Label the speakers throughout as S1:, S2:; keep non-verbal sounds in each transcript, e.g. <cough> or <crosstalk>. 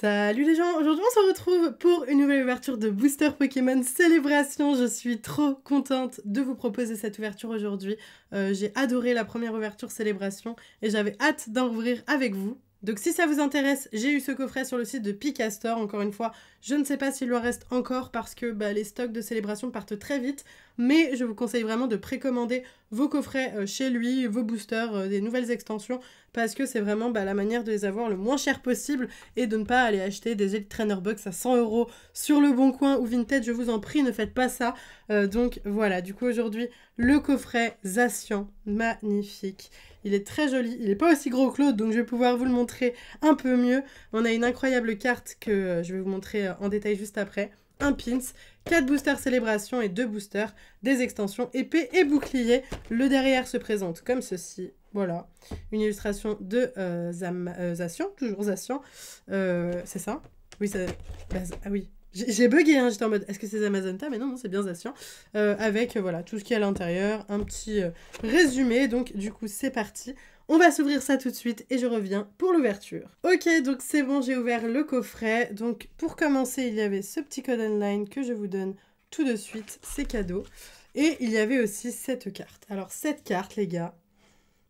S1: Salut les gens, aujourd'hui on se retrouve pour une nouvelle ouverture de Booster Pokémon Célébration. Je suis trop contente de vous proposer cette ouverture aujourd'hui. Euh, j'ai adoré la première ouverture Célébration et j'avais hâte d'en ouvrir avec vous. Donc si ça vous intéresse, j'ai eu ce coffret sur le site de Picastor. Encore une fois, je ne sais pas s'il en reste encore parce que bah, les stocks de célébration partent très vite. Mais je vous conseille vraiment de précommander vos coffrets euh, chez lui, vos boosters, euh, des nouvelles extensions. Parce que c'est vraiment bah, la manière de les avoir le moins cher possible et de ne pas aller acheter des Trainer Box à 100 euros sur le Bon Coin ou Vinted. Je vous en prie, ne faites pas ça. Euh, donc voilà, du coup aujourd'hui, le coffret Zacian, magnifique. Il est très joli. Il n'est pas aussi gros que l'autre, donc je vais pouvoir vous le montrer un peu mieux. On a une incroyable carte que euh, je vais vous montrer euh, en détail juste après. Un pins, 4 boosters célébration et 2 boosters, des extensions, épée et bouclier. Le derrière se présente comme ceci. Voilà, une illustration de euh, toujours Zacian, c'est ça Oui, ça, ah oui, j'ai bugué, hein, j'étais en mode est-ce que c'est Amazonta Mais non, non c'est bien Zacian. Euh, avec euh, voilà tout ce qu'il y a à l'intérieur, un petit euh, résumé. Donc, du coup, c'est parti. On va s'ouvrir ça tout de suite et je reviens pour l'ouverture. Ok, donc c'est bon, j'ai ouvert le coffret. Donc, pour commencer, il y avait ce petit code online que je vous donne tout de suite. C'est cadeau. Et il y avait aussi cette carte. Alors, cette carte, les gars,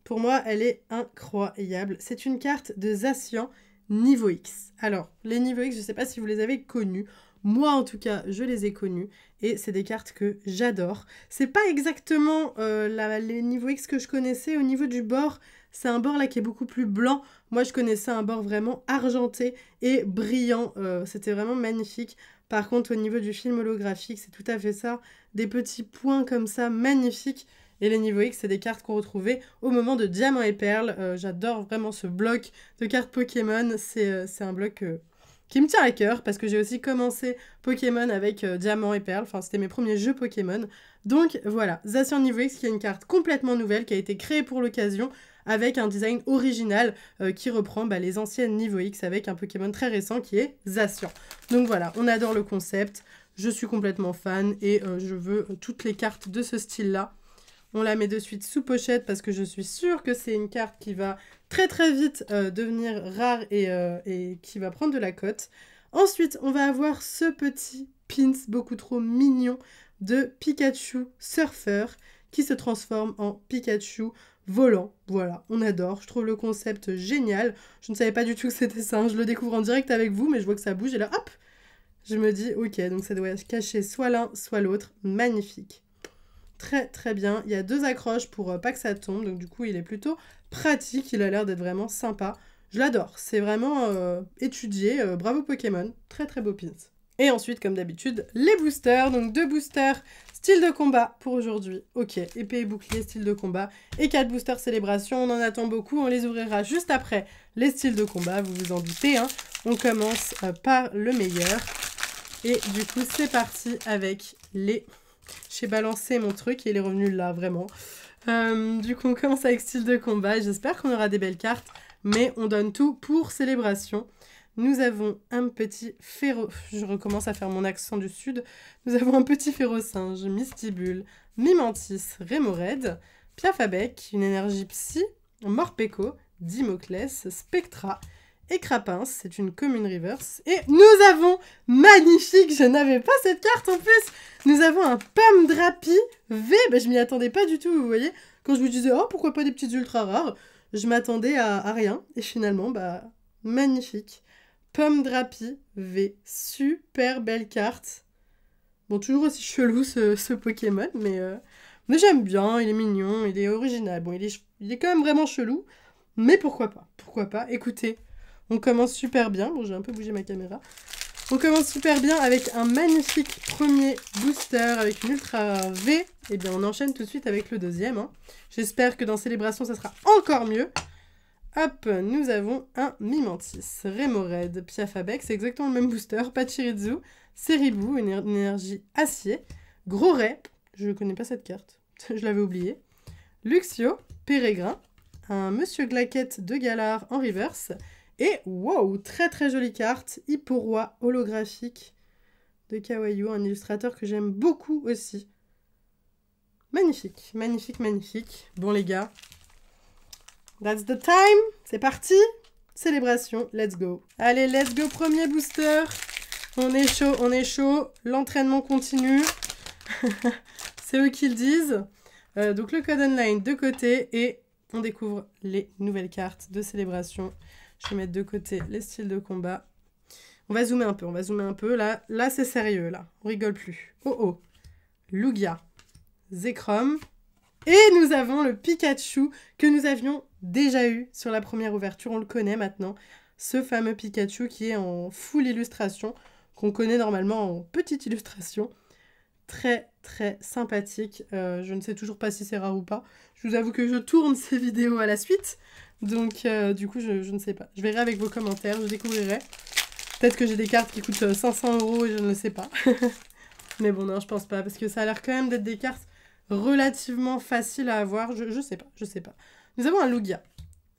S1: pour moi, elle est incroyable. C'est une carte de Zacian niveau X. Alors, les niveaux X, je ne sais pas si vous les avez connus. Moi, en tout cas, je les ai connues et c'est des cartes que j'adore. C'est pas exactement euh, les niveaux X que je connaissais. Au niveau du bord, c'est un bord là qui est beaucoup plus blanc. Moi, je connaissais un bord vraiment argenté et brillant. Euh, c'était vraiment magnifique. Par contre, au niveau du film holographique, c'est tout à fait ça. Des petits points comme ça, magnifiques. Et les niveaux X, c'est des cartes qu'on retrouvait au moment de Diamant et Perle. Euh, j'adore vraiment ce bloc de cartes Pokémon. C'est un bloc qui me tient à cœur parce que j'ai aussi commencé Pokémon avec euh, Diamant et Perle, enfin c'était mes premiers jeux Pokémon. Donc voilà, Zacian Niveau X qui est une carte complètement nouvelle qui a été créée pour l'occasion avec un design original euh, qui reprend bah, les anciennes Niveau X avec un Pokémon très récent qui est Zacian. Donc voilà, on adore le concept, je suis complètement fan et euh, je veux toutes les cartes de ce style-là. On la met de suite sous pochette parce que je suis sûre que c'est une carte qui va très très vite euh, devenir rare euh, et, qui va prendre de la cote. Ensuite, on va avoir ce petit pins beaucoup trop mignon de Pikachu Surfer qui se transforme en Pikachu volant. Voilà, on adore. Je trouve le concept génial. Je ne savais pas du tout que c'était ça. Hein. Je le découvre en direct avec vous, mais je vois que ça bouge et là, hop, je me dis, ok, donc ça doit caché soit l'un, soit l'autre. Magnifique très très bien. Il y a deux accroches pour euh, pas que ça tombe, donc du coup il est plutôt pratique, il a l'air d'être vraiment sympa. Je l'adore, c'est vraiment euh, étudié, euh, bravo Pokémon, très très beau pins. Et ensuite, comme d'habitude, les boosters, donc deux boosters style de combat pour aujourd'hui. Ok, épée et bouclier, style de combat, et quatre boosters célébration, on en attend beaucoup, on les ouvrira juste après les styles de combat, vous vous en doutez. Hein. On commence par le meilleur, et du coup c'est parti avec les j'ai balancé mon truc et il est revenu là, vraiment. Euh, du coup, on commence avec style de combat. J'espère qu'on aura des belles cartes, mais on donne tout pour célébration. Nous avons un petit féro... Je recommence à faire mon accent du sud. Nous avons un petit féro-singe, Mistibule, Mimantis, Rémored, Piafabec, une énergie psy, morpeco, Dimoclès, Spectra, et Crapins, c'est une commune reverse. Et nous avons, magnifique, je n'avais pas cette carte en plus, nous avons un Pomme Drapi V, ben, je m'y attendais pas du tout, vous voyez. Quand je vous disais, oh pourquoi pas des petites ultra rares, je m'attendais à, rien. Et finalement, bah, magnifique. Pomme Drapi V, super belle carte. Bon, toujours aussi chelou ce, Pokémon, mais, euh, mais j'aime bien, il est mignon, il est original. Bon, il est, il est quand même vraiment chelou, mais pourquoi pas, pourquoi pas. Écoutez, on commence super bien. Bon, j'ai un peu bougé ma caméra. On commence super bien avec un magnifique premier booster avec une Ultra V. Et eh bien, on enchaîne tout de suite avec le deuxième. Hein. J'espère que dans Célébration, ça sera encore mieux. Hop, nous avons un Mimantis, Remored, Piafabec, c'est exactement le même booster, Pachirizu, Seribu, une, énergie acier, Gros Ray, je ne connais pas cette carte, <laughs> je l'avais oublié. Luxio, Pérégrin, un Monsieur Glaquette de Galard en reverse, et wow, très très jolie carte, Roi holographique de Kawaiyu, un illustrateur que j'aime beaucoup aussi. Magnifique, magnifique, magnifique. Bon les gars, that's the time, c'est parti, célébration, let's go. Allez, let's go, premier booster. On est chaud, on est chaud, l'entraînement continue. <laughs> c'est eux qui le disent. Euh, donc le code online de côté et on découvre les nouvelles cartes de célébration. Je vais mettre de côté les styles de combat. On va zoomer un peu, on va zoomer un peu. Là, là c'est sérieux, là. On rigole plus. Oh oh. Lugia. Zekrom. Et nous avons le Pikachu que nous avions déjà eu sur la première ouverture. On le connaît maintenant. Ce fameux Pikachu qui est en full illustration, qu'on connaît normalement en petite illustration très très sympathique. Euh, je ne sais toujours pas si c'est rare ou pas. Je vous avoue que je tourne <laughs> ces vidéos à la suite. Donc euh, du coup, je, ne sais pas. Je verrai avec vos commentaires, je découvrirai. Peut-être que j'ai des cartes qui coûtent 500 euh, euros et je ne sais pas. <laughs> Mais bon, non, je pense pas. Parce que ça a l'air quand même d'être des cartes relativement faciles à avoir. Je, je sais pas, je sais pas. Nous avons un Lugia.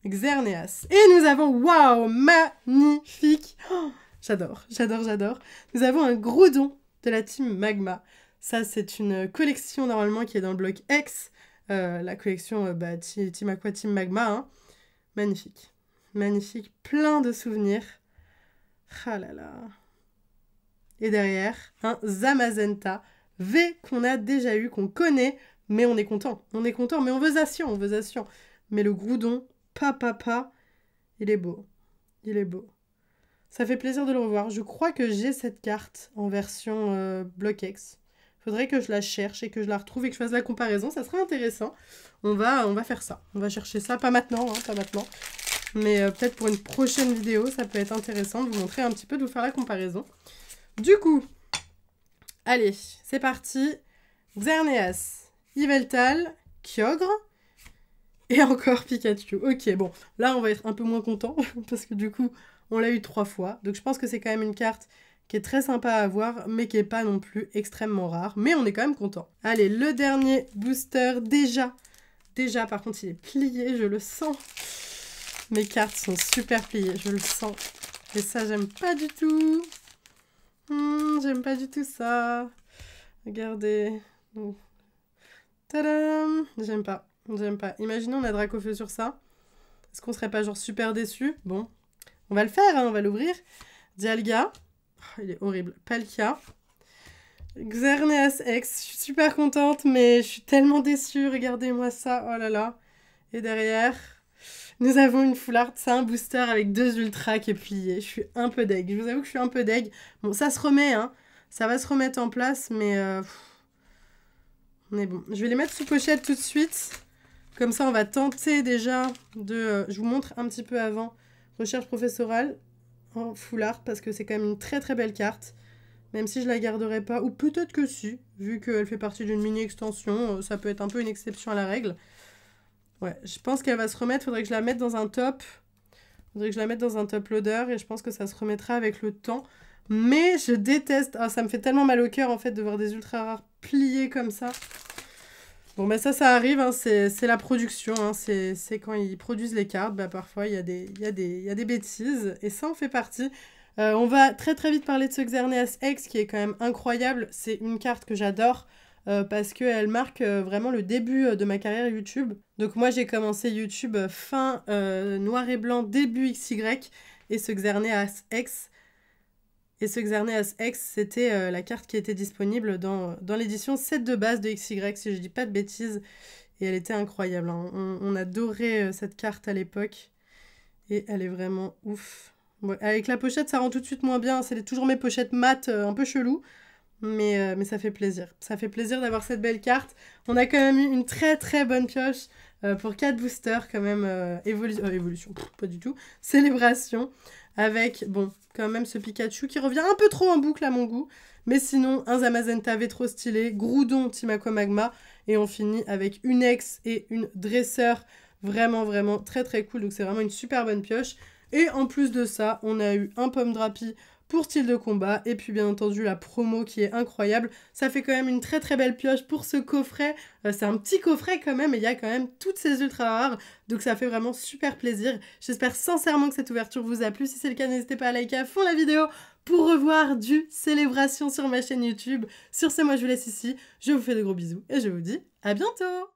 S1: Xerneas. Et nous avons, waouh, magnifique oh, J'adore, j'adore, j'adore. Nous avons un Groudon de la team Magma. Ça, c'est une collection normalement qui est dans le bloc X, euh, la collection euh, bah, Team Aqua, Team Magma. Hein. Magnifique. Magnifique, plein de souvenirs. Ah là là. Et derrière, un Zamazenta V qu'on a déjà eu, qu'on connaît, mais on est content. On est content, mais on veut Zacian, on veut Zacian. Mais le Groudon, papa papa, il est beau. Il est beau. Ça fait plaisir de le revoir. Je crois que j'ai cette carte en version euh, bloc X. Faudrait que je la cherche et que je la retrouve et que je fasse la comparaison. Ça serait intéressant. On va, on va faire ça. On va chercher ça. Pas maintenant, hein, pas maintenant. Mais euh, peut-être pour une prochaine vidéo, ça peut être intéressant de vous montrer un petit peu, de vous faire la comparaison. Du coup, allez, c'est parti. Xerneas, Yveltal, Kyogre et encore Pikachu. Ok, bon, là on va être un peu moins content <laughs> parce que du coup, on l'a eu trois fois. Donc je pense que c'est quand même une carte qui est très sympa à avoir, mais qui n'est pas non plus extrêmement rare. Mais on est quand même content. Allez, le dernier booster, déjà. Déjà, par contre, il est plié, je le sens. Mes cartes sont super pliées, je le sens. Et ça, j'aime pas du tout. Hmm, j'aime pas du tout ça. Regardez. Tadam J'aime pas. J'aime pas. Imaginons, on a feu sur ça. Est-ce qu'on serait pas genre super déçu Bon. On va le faire, hein, on va l'ouvrir. Dialga. Oh, il est horrible. Palkia. Xerneas X. Je suis super contente, mais je suis tellement déçue. Regardez-moi ça. Oh là là. Et derrière, nous avons une foulard. C'est un booster avec deux ultra qui est plié. Je suis un peu deg. Je vous avoue que je suis un peu deg. Bon, ça se remet, hein. Ça va se remettre en place, mais... Euh, on est bon. Je vais les mettre sous pochette tout de suite. Comme ça, on va tenter déjà de... Euh, je vous montre un petit peu avant. Recherche professorale en foulard parce que c'est quand même une très très belle carte. Même si je la garderai pas, ou peut-être que si, vu qu'elle fait partie d'une mini extension, euh, ça peut être un peu une exception à la règle. Ouais, je pense qu'elle va se remettre, faudrait que je la mette dans un top. Faudrait que je la mette dans un top loader et je pense que ça se remettra avec le temps. Mais je déteste, ah, ça me fait tellement mal au cœur en fait de voir des ultra rares pliés comme ça. Bon, ben ça, ça arrive, hein, c'est la production, hein, c'est quand ils produisent les cartes, ben parfois il y, a des, bêtises, et ça en fait partie. Euh, on va très très vite parler de ce Xerneas X qui est quand même incroyable, c'est une carte que j'adore. Euh, parce qu'elle marque euh, vraiment le début de ma carrière YouTube. Donc moi j'ai commencé YouTube fin noir et blanc, début XY, et ce Xerneas X, et ce Xerneas X, c'était euh, la carte qui était disponible dans, dans l'édition 7 de base de XY, si je dis pas de bêtises. Et elle était incroyable. Hein. On, adorait euh, cette carte à l'époque. Et elle est vraiment ouf. avec la pochette, ça rend tout de suite moins bien. Hein. C'est toujours mes pochettes mates, euh, un peu chelou. Mais, mais ça fait plaisir. Ça fait plaisir d'avoir cette belle carte. On a quand même eu une très très bonne pioche. Euh, pour 4 boosters quand même euh, euh, évolution, pas du tout, célébration avec bon quand même ce Pikachu qui revient un peu trop en boucle à mon goût, mais sinon un Zamazenta V stylé, Groudon Timako Magma et on finit avec une ex et une dresseur vraiment vraiment très très cool donc c'est vraiment une super bonne pioche et en plus de ça on a eu un pomme drapi pour style de combat. Et puis bien entendu la promo qui est incroyable. Ça fait quand même une très très belle pioche pour ce coffret. Euh, c'est un petit coffret quand même et il y a quand même toutes ces ultra rares. Donc ça fait vraiment super plaisir. J'espère sincèrement que cette ouverture vous a plu. Si c'est le cas, n'hésitez pas à liker à fond la vidéo pour revoir du célébration sur ma chaîne YouTube. Sur ce, moi je vous laisse ici. Je vous fais de gros bisous et je vous dis à bientôt